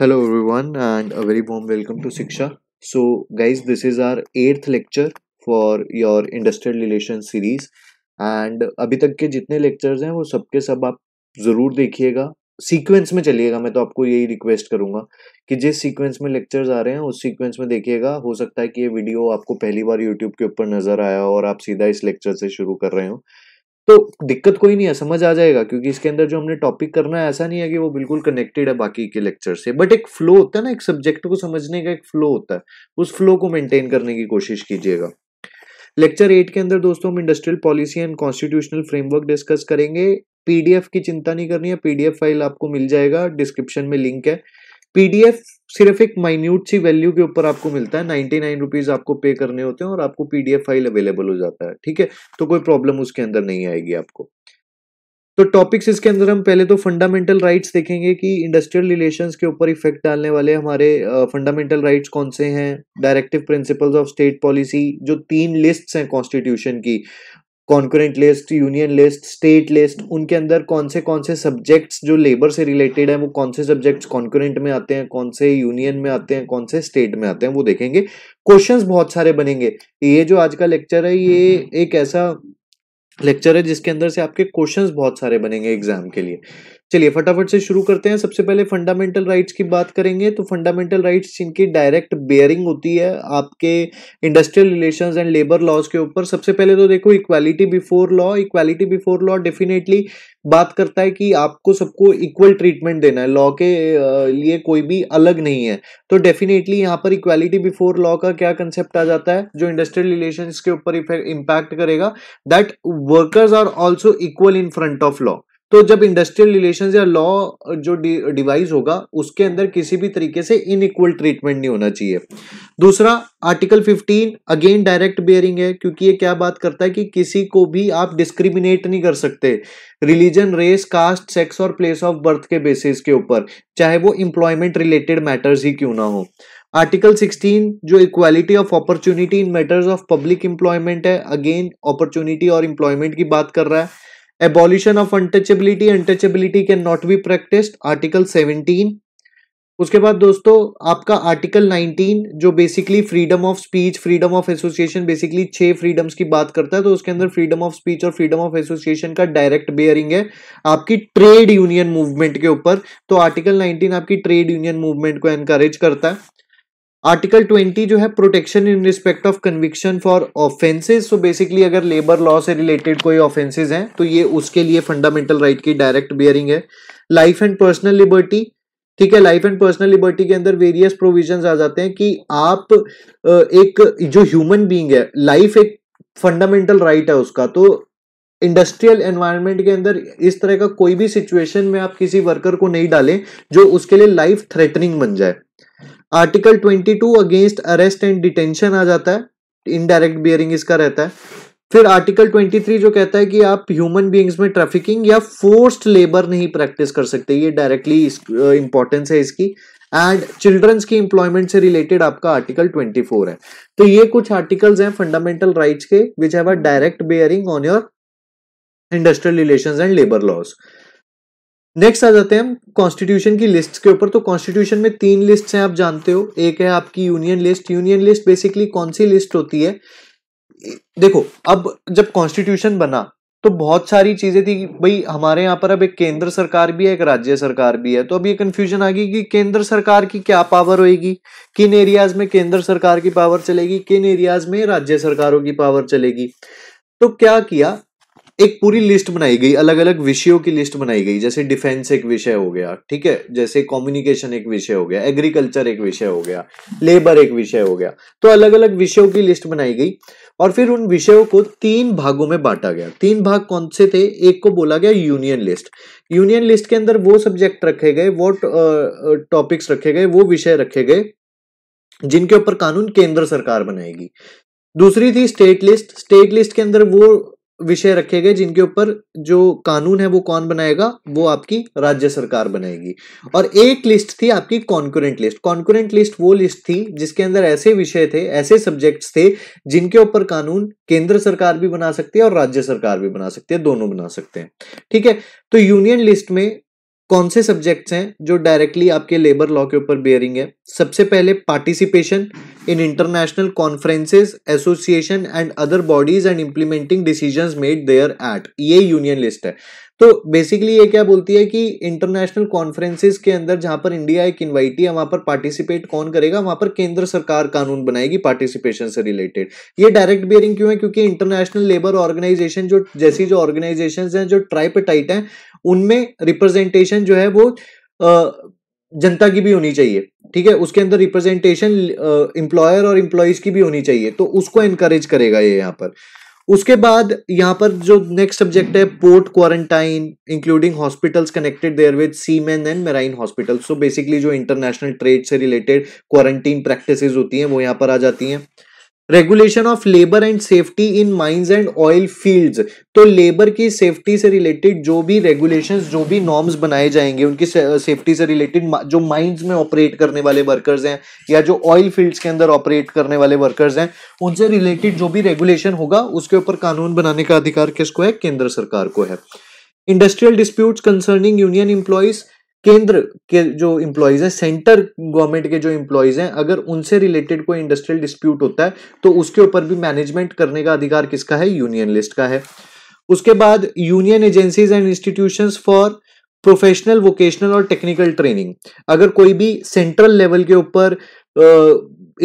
Hello everyone and a very warm welcome to Shiksha so guys this is our eighth lecture for your industrial relation series and अभी तक के जितने lectures हैं वो सबके सब आप ज़रूर देखिएगा सीक्वेंस में चलिएगा मैं तो आपको यही रिक्वेस्ट करूंगा कि जिस सीक्वेंस में लेक्चर्स आ रहे हैं उस सीक्वेंस में देखिएगा हो सकता है कि ये वीडियो आपको पहली बार यूट्यूब के ऊपर नज़र आया और आप सीधा इस लेक्चर से शुरू कर रहे हो तो दिक्कत कोई नहीं है समझ आ जाएगा क्योंकि इसके अंदर जो हमने टॉपिक करना है ऐसा नहीं है कि वो बिल्कुल कनेक्टेड है बाकी के लेक्चर से बट एक फ्लो होता है ना एक सब्जेक्ट को समझने का एक फ्लो होता है उस फ्लो को मेंटेन करने की कोशिश कीजिएगा लेक्चर एट के अंदर दोस्तों हम industrial policy and constitutional framework discuss करेंगे पीडीएफ की चिंता नहीं करनी है पीडीएफ फाइल आपको मिल जाएगा डिस्क्रिप्शन में लिंक है पीडीएफ सिर्फ एक माइन्यूट सी वैल्यू के ऊपर आपको मिलता है नाइन्टी नाइन रुपीज आपको पे करने होते हैं और आपको पीडीएफ फाइल अवेलेबल हो जाता है ठीक है तो कोई प्रॉब्लम उसके अंदर नहीं आएगी आपको तो टॉपिक्स इसके अंदर हम पहले तो फंडामेंटल राइट्स देखेंगे कि इंडस्ट्रियल रिलेशंस के ऊपर इफेक्ट डालने वाले हमारे फंडामेंटल uh, राइट्स कौन से हैं directive principles of state policy जो तीन लिस्ट्स हैं कॉन्स्टिट्यूशन की concurrent list union list state list उनके अंदर कौन से कौन से सब्जेक्ट्स जो लेबर से रिलेटेड है वो कौन से सब्जेक्ट्स कॉन्करेंट में आते हैं कौन से यूनियन में आते हैं कौन से स्टेट में आते हैं वो देखेंगे क्वेश्चंस बहुत सारे बनेंगे ये जो आज का लेक्चर है ये हम्म, हम्म। एक ऐसा लेक्चर है जिसके अंदर से आपके क्वेश्चंस बहुत सारे बनेंगे एग्जाम के लिए चलिए फटाफट से शुरू करते हैं सबसे पहले फंडामेंटल राइट्स की बात करेंगे तो फंडामेंटल राइट्स जिनकी डायरेक्ट बेयरिंग होती है आपके industrial relations and labour laws के ऊपर सबसे पहले तो देखो equality before law equality before law definitely बात करता है कि आपको सबको इक्वल ट्रीटमेंट देना है लॉ के लिए कोई भी अलग नहीं है तो डेफिनेटली यहाँ पर इक्वालिटी बिफोर लॉ का क्या कंसेप्ट आ जाता है जो इंडस्ट्रियल रिलेशन के ऊपर इम्पैक्ट करेगा that workers are also equal in front of law तो जब इंडस्ट्रियल रिलेशन या लॉ जो डिवाइस होगा उसके अंदर किसी भी तरीके से इनइक्वल ट्रीटमेंट नहीं होना चाहिए दूसरा आर्टिकल 15 अगेन डायरेक्ट बियरिंग है क्योंकि ये क्या बात करता है कि किसी को भी आप डिस्क्रिमिनेट नहीं कर सकते रिलीजन रेस कास्ट सेक्स और प्लेस ऑफ बर्थ के बेसिस के ऊपर चाहे वो इंप्लॉयमेंट रिलेटेड मैटर्स ही क्यों ना हो आर्टिकल 16 जो equality of opportunity in matters of public employment है अगेन अपॉर्चुनिटी और इंप्लॉयमेंट की बात कर रहा है abolition of untouchability untouchability can not be practised article 17 उसके बाद दोस्तों आपका आर्टिकल 19 जो basically freedom of speech freedom of association basically छह फ्रीडम्स की बात करता है तो उसके अंदर फ्रीडम ऑफ स्पीच और फ्रीडम ऑफ एसोसिएशन का डायरेक्ट बेयरिंग है आपकी ट्रेड यूनियन मूवमेंट के ऊपर तो आर्टिकल 19 आपकी ट्रेड यूनियन मूवमेंट को एनकरेज करता है आर्टिकल ट्वेंटी जो है protection in respect of conviction for offences so basically अगर लेबर लॉ से रिलेटेड कोई ऑफेंसेज हैं तो ये उसके लिए फंडामेंटल राइट की डायरेक्ट बियरिंग है लाइफ एंड पर्सनल लिबर्टी ठीक है लाइफ एंड पर्सनल लिबर्टी के अंदर वेरियस प्रोविजंस आ जाते हैं कि आप एक जो ह्यूमन बीइंग है लाइफ एक फंडामेंटल राइट right है उसका तो इंडस्ट्रियल एनवायरनमेंट के अंदर इस तरह का कोई भी सिचुएशन में आप किसी वर्कर को नहीं डालें जो उसके लिए लाइफ थ्रेटनिंग बन जाए article 22 against arrest and detention आ जाता है इनडायरेक्ट बियरिंग इसका रहता है फिर आर्टिकल 23 जो कहता है कि आप ह्यूमन बींग्स में ट्रैफिकिंग या फोर्स्ड लेबर नहीं प्रैक्टिस कर सकते ये डायरेक्टली इंपॉर्टेंस है इसकी एंड चिल्ड्रंस की एम्प्लॉयमेंट से रिलेटेड आपका आर्टिकल 24 है तो ये कुछ आर्टिकल्स हैं फंडामेंटल राइट्स के which have a direct bearing on your industrial relation and labour laws next आ जाते हैं हम कॉन्स्टिट्यूशन की लिस्ट के ऊपर तो कॉन्स्टिट्यूशन में तीन लिस्ट हैं आप जानते हो एक है आपकी union list union list basically कौन सी लिस्ट होती है देखो अब जब कॉन्स्टिट्यूशन बना तो बहुत सारी चीजें थी भाई हमारे यहाँ पर अब एक केंद्र सरकार भी है एक राज्य सरकार भी है तो अब ये कंफ्यूजन आ गई कि केंद्र सरकार की क्या पावर होगी किन एरियाज में केंद्र सरकार की पावर चलेगी किन एरियाज में राज्य सरकारों की पावर चलेगी तो क्या किया एक पूरी लिस्ट बनाई गई अलग अलग विषयों की लिस्ट बनाई गई जैसे डिफेंस एक विषय हो गया ठीक है जैसे कम्युनिकेशन एक विषय हो गया एग्रीकल्चर एक विषय हो गया लेबर एक विषय हो गया तो अलग अलग विषयों की लिस्ट बनाई गई और फिर उन विषयों को तीन भागों में बांटा गया तीन भाग कौन से थे एक को बोला गया यूनियन लिस्ट यूनियन लिस्ट के अंदर वो सब्जेक्ट रखे गए वो टॉपिक्स रखे गए वो विषय रखे गए जिनके ऊपर कानून केंद्र सरकार बनाएगी दूसरी थी स्टेट लिस्ट स्टेट लिस्ट के अंदर वो विषय रखे गए जिनके ऊपर जो कानून है वो कौन बनाएगा वो आपकी राज्य सरकार बनाएगी और एक लिस्ट थी आपकी कॉन्कुरेंट लिस्ट कॉन्कुरेंट लिस्ट वो लिस्ट थी जिसके अंदर ऐसे विषय थे ऐसे सब्जेक्ट्स थे जिनके ऊपर कानून केंद्र सरकार भी बना सकती है और राज्य सरकार भी बना सकती है दोनों बना सकते हैं ठीक है तो यूनियन लिस्ट में कौन से सब्जेक्ट्स हैं जो डायरेक्टली आपके लेबर लॉ के ऊपर बियरिंग है सबसे पहले participation in international conferences association and other bodies and implementing decisions made there at ये यूनियन लिस्ट है तो बेसिकली ये क्या बोलती है कि इंटरनेशनल कॉन्फ्रेंसेस के अंदर जहां पर इंडिया एक इन्वाइटी है वहां पर पार्टिसिपेट कौन करेगा वहां पर केंद्र सरकार कानून बनाएगी पार्टिसिपेशन से रिलेटेड ये डायरेक्ट बियरिंग क्यों है क्योंकि इंटरनेशनल लेबर ऑर्गेनाइजेशन जो जैसी जो ऑर्गेनाइजेशन है जो ट्राइपेटाइट है उनमें रिप्रेजेंटेशन जो है वो जनता की भी होनी चाहिए ठीक है उसके अंदर रिप्रेजेंटेशन इंप्लॉयर और एम्प्लॉयज की भी होनी चाहिए तो उसको इनकरेज करेगा ये यहाँ पर उसके बाद यहाँ पर जो नेक्स्ट सब्जेक्ट है port quarantine including hospitals connected there with seamen and marine hospital so basically जो इंटरनेशनल ट्रेड से रिलेटेड क्वारंटीन प्रैक्टिसेस होती हैं वो यहाँ पर आ जाती हैं regulation of labour and safety in mines and oil fields तो लेबर की सेफ्टी से रिलेटेड जो भी रेगुलेशंस जो भी नॉर्म्स बनाए जाएंगे उनकी सेफ्टी से रिलेटेड जो माइंस में ऑपरेट करने वाले वर्कर्स हैं या जो ऑयल फील्ड्स के अंदर ऑपरेट करने वाले वर्कर्स हैं उनसे रिलेटेड जो भी रेगुलेशन होगा उसके ऊपर कानून बनाने का अधिकार किसको है केंद्र सरकार को है industrial dispute concerning union employees केंद्र के जो इंप्लॉयज हैं सेंटर गवर्नमेंट के जो इंप्लॉयज हैं अगर उनसे रिलेटेड कोई इंडस्ट्रियल डिस्प्यूट होता है तो उसके ऊपर भी मैनेजमेंट करने का अधिकार किसका है यूनियन लिस्ट का है उसके बाद union agencies and institutions for professional vocational और टेक्निकल ट्रेनिंग अगर कोई भी सेंट्रल लेवल के ऊपर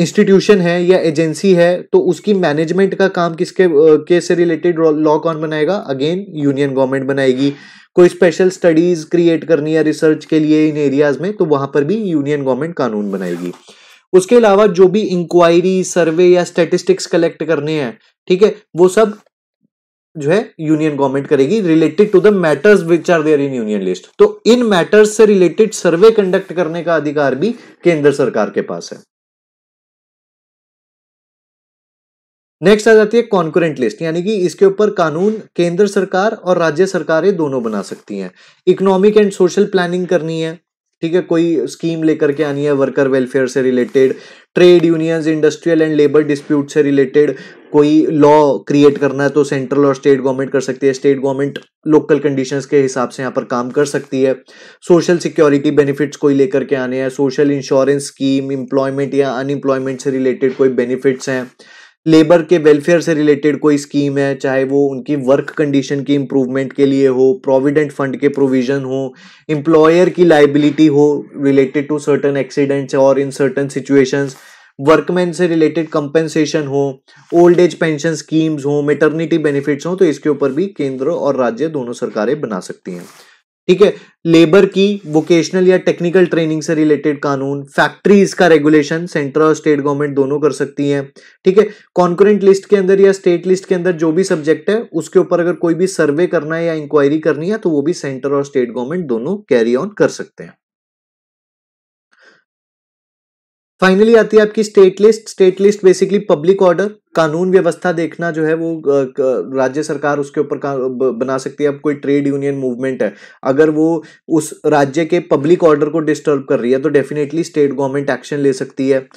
इंस्टीट्यूशन है या एजेंसी है तो उसकी मैनेजमेंट का काम किसके के से रिलेटेड लॉ कौन बनाएगा अगेन यूनियन गवर्नमेंट बनाएगी कोई स्पेशल स्टडीज क्रिएट करनी है रिसर्च के लिए इन एरियाज में तो वहां पर भी यूनियन गवर्नमेंट कानून बनाएगी उसके अलावा जो भी इंक्वायरी सर्वे या स्टेटिस्टिक्स कलेक्ट करने हैं ठीक है वो सब जो है यूनियन गवर्नमेंट करेगी related to the matters which are there in union list तो इन मैटर्स से रिलेटेड सर्वे कंडक्ट करने का अधिकार भी केंद्र सरकार के पास है नेक्स्ट आ जाती है कॉन्कुरेंट लिस्ट यानी कि इसके ऊपर कानून केंद्र सरकार और राज्य सरकार दोनों बना सकती हैं इकोनॉमिक एंड सोशल प्लानिंग करनी है ठीक है कोई स्कीम लेकर के आनी है वर्कर वेलफेयर से related trade unions industrial and labour dispute से रिलेटेड कोई लॉ क्रिएट करना है तो सेंट्रल और स्टेट गवर्नमेंट कर सकती है स्टेट गवर्नमेंट लोकल कंडीशंस के हिसाब से यहाँ पर काम कर सकती है सोशल सिक्योरिटी बेनिफिट्स कोई लेकर के आने हैं सोशल इंश्योरेंस स्कीम एम्प्लॉयमेंट या अनएम्प्लॉयमेंट से रिलेटेड कोई बेनिफिट्स हैं लेबर के वेलफेयर से रिलेटेड कोई स्कीम है चाहे वो उनकी वर्क कंडीशन की इम्प्रूवमेंट के लिए हो प्रोविडेंट फंड के प्रोविजन हो एम्प्लॉयर की लाइबिलिटी हो रिलेटेड टू सर्टन एक्सीडेंट्स और इन सर्टन सिचुएशंस वर्कमैन से रिलेटेड कंपेंसेशन हो ओल्ड एज पेंशन स्कीम्स हो मेटर्निटी बेनिफिट्स हो तो इसके ऊपर भी केंद्र और राज्य दोनों सरकारें बना सकती हैं ठीक है लेबर की वोकेशनल या टेक्निकल ट्रेनिंग से रिलेटेड कानून फैक्ट्रीज का रेगुलेशन सेंटर और स्टेट गवर्नमेंट दोनों कर सकती हैं ठीक है कॉन्करेंट लिस्ट के अंदर या स्टेट लिस्ट के अंदर जो भी सब्जेक्ट है उसके ऊपर अगर कोई भी सर्वे करना है या इंक्वायरी करनी है तो वो भी सेंटर और स्टेट गवर्नमेंट दोनों कैरी ऑन कर सकते हैं फाइनली आती है आपकी state list state list basically public order कानून व्यवस्था देखना जो है वो राज्य सरकार उसके ऊपर बना सकती है अब कोई ट्रेड यूनियन मूवमेंट है अगर वो उस राज्य के पब्लिक ऑर्डर को डिस्टर्ब कर रही है तो डेफिनेटली स्टेट गवर्नमेंट एक्शन ले सकती है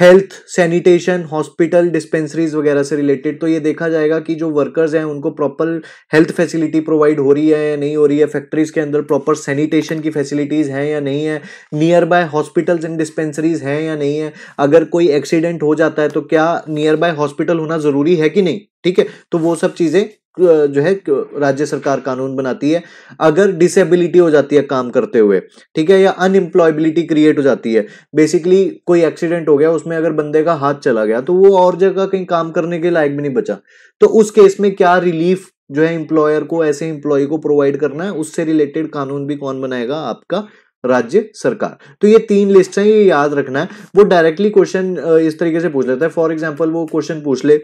हेल्थ सैनिटेशन हॉस्पिटल डिस्पेंसरीज वगैरह से रिलेटेड तो ये देखा जाएगा कि जो वर्कर्स हैं उनको प्रॉपर हेल्थ फैसिलिटी प्रोवाइड हो रही है या नहीं हो रही है फैक्ट्रीज के अंदर प्रॉपर सैनिटेशन की फैसिलिटीज़ हैं या नहीं है nearby hospitals and dispensaries हैं या नहीं है अगर कोई एक्सीडेंट हो जाता है तो क्या नियर बाय हॉस्पिटल होना ज़रूरी है कि नहीं ठीक है तो वो सब चीज़ें जो है राज्य सरकार कानून बनाती है अगर डिसेबिलिटी हो जाती है काम करते हुए ठीक है या अनएम्प्लॉयबिलिटी क्रिएट हो जाती है बेसिकली कोई एक्सीडेंट हो गया उसमें अगर बंदे का हाथ चला गया तो वो और जगह कहीं काम करने के लायक भी नहीं बचा तो उस केस में क्या रिलीफ जो है इंप्लॉयर को ऐसे इंप्लॉय को प्रोवाइड करना है उससे रिलेटेड कानून भी कौन बनाएगा आपका राज्य सरकार तो ये तीन लिस्ट है ये याद रखना है वो डायरेक्टली क्वेश्चन इस तरीके से पूछ लेता है फॉर एग्जाम्पल वो क्वेश्चन पूछ ले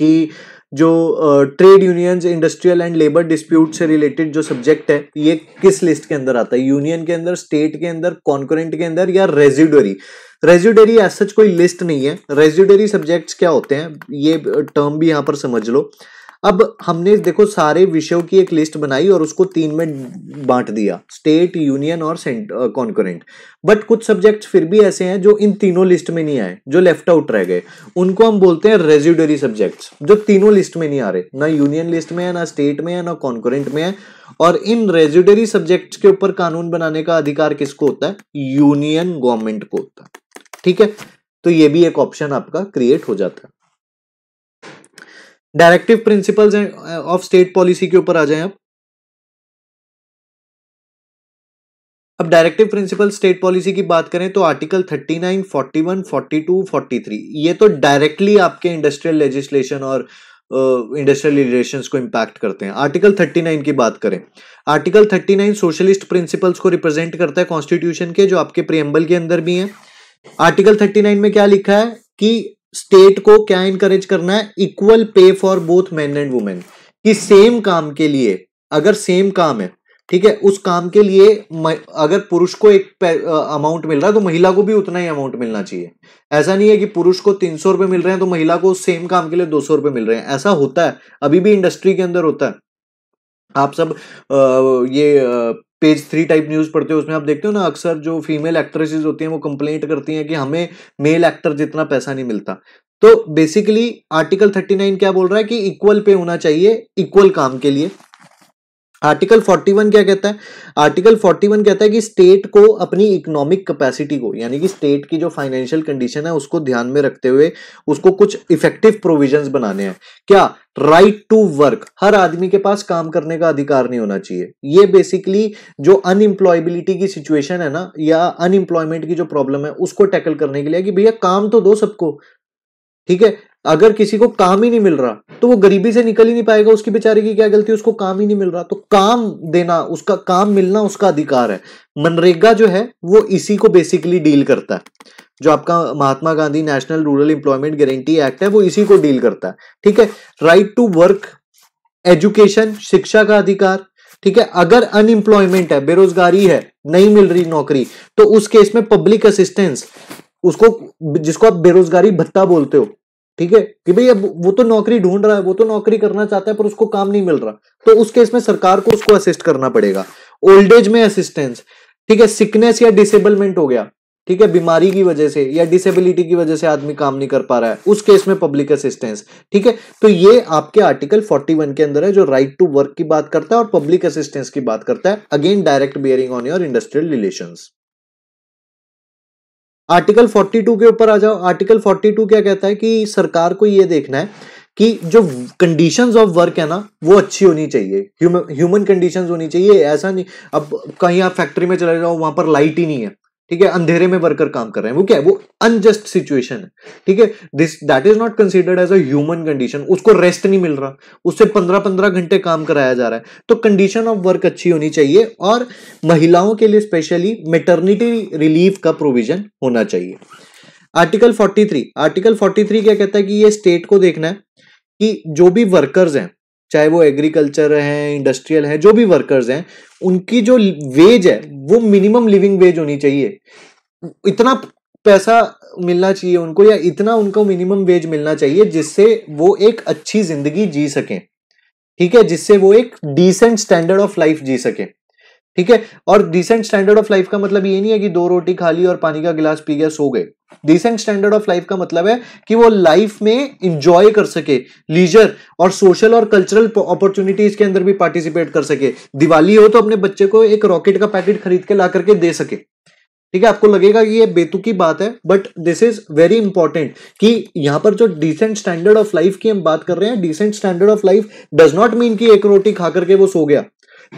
कि जो trade unions industrial and labour dispute से रिलेटेड जो सब्जेक्ट है ये किस लिस्ट के अंदर आता है यूनियन के अंदर स्टेट के अंदर कॉन्करेंट के अंदर या रेजिडरी रेजिडरी एज सच कोई लिस्ट नहीं है रेजिडरी सब्जेक्ट्स क्या होते हैं ये टर्म भी यहां पर समझ लो अब हमने देखो सारे विषयों की एक लिस्ट बनाई और उसको तीन में बांट दिया स्टेट यूनियन और कॉन्करेंट बट कुछ सब्जेक्ट फिर भी ऐसे हैं जो इन तीनों लिस्ट में नहीं आए जो लेफ्ट आउट रह गए उनको हम बोलते हैं रेजिडरी सब्जेक्ट्स जो तीनों लिस्ट में नहीं आ रहे ना यूनियन लिस्ट में है ना स्टेट में है ना कॉन्करेंट में है और इन रेजिडरी सब्जेक्ट्स के ऊपर कानून बनाने का अधिकार किसको होता है यूनियन गवर्नमेंट को होता है ठीक है तो ये भी एक ऑप्शन आपका क्रिएट हो जाता है directive principles of state policy के ऊपर आ जाए आप अब डायरेक्टिव प्रिंसिपल स्टेट पॉलिसी की बात करें तो आर्टिकल 39, 41, 42, 43 ये तो डायरेक्टली आपके इंडस्ट्रियल लेजिस्लेशन और इंडस्ट्रियल uh, रिलेशंस को इंपैक्ट करते हैं आर्टिकल 39 की बात करें आर्टिकल 39 सोशलिस्ट प्रिंसिपल्स को रिप्रेजेंट करता है कॉन्स्टिट्यूशन के जो आपके प्रियम्बल के अंदर भी है आर्टिकल 39 में क्या लिखा है कि स्टेट को क्या इनकरेज करना है equal pay for both man and women कि सेम काम के लिए अगर सेम काम है ठीक है उस काम के लिए अगर पुरुष को एक अमाउंट मिल रहा है तो महिला को भी उतना ही अमाउंट मिलना चाहिए ऐसा नहीं है कि पुरुष को तीन सौ रुपये मिल रहे हैं तो महिला को सेम काम के लिए दो सौ रुपये मिल रहे हैं ऐसा होता है अभी भी इंडस्ट्री के अंदर होता है आप सब आ, ये पेज थ्री टाइप न्यूज़ पढ़ते हो उसमें आप देखते हो ना अक्सर जो फीमेल एक्ट्रेसेस होती हैं वो कंप्लेंट करती हैं कि हमें मेल एक्टर जितना पैसा नहीं मिलता तो बेसिकली आर्टिकल नाइन क्या बोल रहा है कि इक्वल पे होना चाहिए इक्वल काम के लिए आर्टिकल 41 क्या कहता है आर्टिकल 41 कहता है कि स्टेट को अपनी इकोनॉमिक कैपेसिटी को यानी कि स्टेट की जो फाइनेंशियल कंडीशन है उसको ध्यान में रखते हुए उसको कुछ इफेक्टिव प्रोविजंस बनाने हैं क्या राइट टू वर्क हर आदमी के पास काम करने का अधिकार नहीं होना चाहिए ये बेसिकली जो अनएम्प्लॉयबिलिटी की सिचुएशन है ना या अनएम्प्लॉयमेंट की जो प्रॉब्लम है उसको टैकल करने के लिए कि भैया काम तो दो सबको ठीक है अगर किसी को काम ही नहीं मिल रहा तो वो गरीबी से निकल ही नहीं पाएगा उसकी बेचारे की क्या गलती उसको काम ही नहीं मिल रहा तो काम देना उसका काम मिलना उसका अधिकार है मनरेगा जो है वो इसी को बेसिकली डील करता है जो आपका Mahatma Gandhi national rural employment guarantee act है वो इसी को डील करता है ठीक है राइट टू वर्क एजुकेशन शिक्षा का अधिकार ठीक है अगर अनएम्प्लॉयमेंट है बेरोजगारी है नहीं मिल रही नौकरी तो उस केस में पब्लिक असिस्टेंस उसको जिसको आप बेरोजगारी भत्ता बोलते हो ठीक है कि भाई अब वो तो नौकरी ढूंढ रहा है वो तो नौकरी करना चाहता है पर उसको काम नहीं मिल रहा तो उस केस में सरकार को उसको असिस्ट करना पड़ेगा ओल्ड एज में असिस्टेंस ठीक है सिकनेस या डिसेबलमेंट हो गया ठीक है बीमारी की वजह से या डिसेबिलिटी की वजह से आदमी काम नहीं कर पा रहा है उस केस में पब्लिक असिस्टेंस ठीक है तो ये आपके आर्टिकल 41 के अंदर है जो राइट टू वर्क की बात करता है और पब्लिक असिस्टेंस की बात करता है again direct bearing on your industrial relations article 42 के ऊपर आ जाओ आर्टिकल 42 क्या कहता है कि सरकार को ये देखना है कि जो कंडीशंस ऑफ वर्क है ना वो अच्छी होनी चाहिए ह्यूमन कंडीशंस होनी चाहिए ऐसा नहीं अब कहीं आप फैक्ट्री में चले जाओ वहां पर लाइट ही नहीं है ठीक है अंधेरे में वर्कर काम कर रहे हैं वो क्या है वो अनजस्ट सिचुएशन है ठीक है this that is not considered as a human condition उसको रेस्ट नहीं मिल रहा उससे पंद्रह पंद्रह घंटे काम कराया जा रहा है तो कंडीशन ऑफ वर्क अच्छी होनी चाहिए और महिलाओं के लिए स्पेशली मेटर्निटी रिलीफ का प्रोविजन होना चाहिए आर्टिकल फोर्टी आर्टिकल फोर्टी क्या कहता है कि ये स्टेट को देखना है कि जो भी वर्कर्स हैं चाहे वो एग्रीकल्चर है इंडस्ट्रियल है जो भी वर्कर्स हैं उनकी जो वेज है वो मिनिमम लिविंग वेज होनी चाहिए इतना पैसा मिलना चाहिए उनको या इतना उनको मिनिमम वेज मिलना चाहिए जिससे वो एक अच्छी जिंदगी जी सकें ठीक है जिससे वो एक डिसेंट स्टैंडर्ड ऑफ लाइफ जी सकें ठीक है और डिसेंट स्टैंडर्ड ऑफ लाइफ का मतलब ये नहीं है कि दो रोटी खा ली और पानी का गिलास पी गया सो गए डिसेंट स्टैंडर्ड ऑफ लाइफ का मतलब है कि वो लाइफ में इंजॉय कर सके लीजर और सोशल और कल्चरल अपॉर्चुनिटीज के अंदर भी पार्टिसिपेट कर सके दिवाली हो तो अपने बच्चे को एक रॉकेट का पैकेट खरीद के ला करके दे सके ठीक है आपको लगेगा कि ये बेतुकी बात है but this is very important कि यहां पर जो डिसेंट स्टैंडर्ड ऑफ लाइफ की हम बात कर रहे हैं decent standard of life does not mean कि एक रोटी खा करके वो सो गया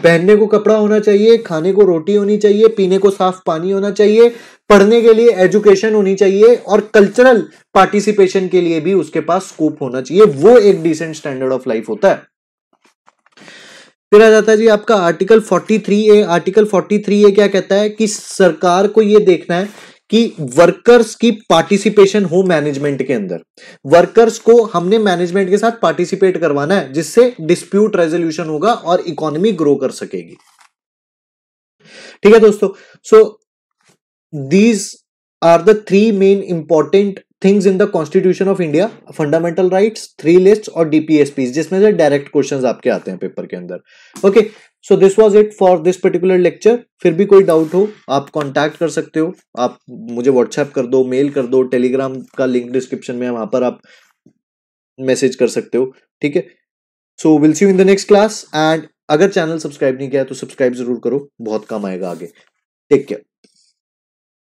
पहनने को कपड़ा होना चाहिए खाने को रोटी होनी चाहिए पीने को साफ पानी होना चाहिए पढ़ने के लिए एजुकेशन होनी चाहिए और कल्चरल पार्टिसिपेशन के लिए भी उसके पास स्कोप होना चाहिए वो एक डिसेंट स्टैंडर्ड ऑफ लाइफ होता है फिर आ जाता है जी आपका आर्टिकल 43 ए आर्टिकल 43 ए क्या कहता है कि सरकार को ये देखना है कि वर्कर्स की पार्टिसिपेशन हो मैनेजमेंट के अंदर वर्कर्स को हमने मैनेजमेंट के साथ पार्टिसिपेट करवाना है जिससे डिस्प्यूट रेजोल्यूशन होगा और इकोनॉमी ग्रो कर सकेगी ठीक है दोस्तों so these are the three main important things in the constitution of India fundamental rights three list और डीपीएसपी जिसमें से डायरेक्ट क्वेश्चन आपके आते हैं पेपर के अंदर okay okay, so this was it for this particular lecture फिर भी कोई डाउट हो आप कॉन्टैक्ट कर सकते हो आप मुझे व्हाट्सएप कर दो मेल कर दो टेलीग्राम का लिंक डिस्क्रिप्शन में वहां पर आप मैसेज कर सकते हो ठीक है so will see you in the next class and अगर चैनल सब्सक्राइब नहीं किया तो सब्सक्राइब जरूर करो बहुत काम आएगा आगे टेक केयर